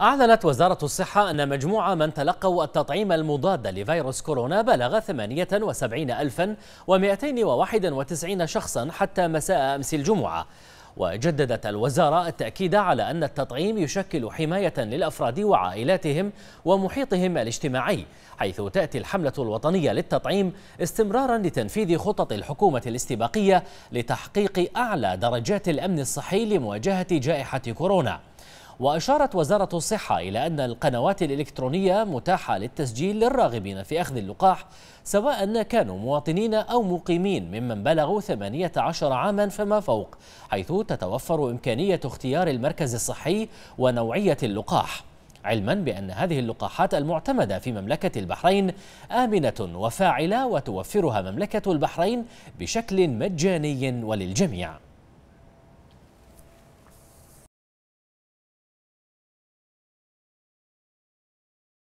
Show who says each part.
Speaker 1: أعلنت وزارة الصحة أن مجموع من تلقوا التطعيم المضاد لفيروس كورونا بلغ 78291 شخصا حتى مساء أمس الجمعة وجددت الوزارة التأكيد على أن التطعيم يشكل حماية للأفراد وعائلاتهم ومحيطهم الاجتماعي حيث تأتي الحملة الوطنية للتطعيم استمرارا لتنفيذ خطط الحكومة الاستباقية لتحقيق أعلى درجات الأمن الصحي لمواجهة جائحة كورونا وأشارت وزارة الصحة إلى أن القنوات الإلكترونية متاحة للتسجيل للراغبين في أخذ اللقاح سواء كانوا مواطنين أو مقيمين ممن بلغوا 18 عاما فما فوق حيث تتوفر إمكانية اختيار المركز الصحي ونوعية اللقاح علما بأن هذه اللقاحات المعتمدة في مملكة البحرين آمنة وفاعلة وتوفرها مملكة البحرين بشكل مجاني وللجميع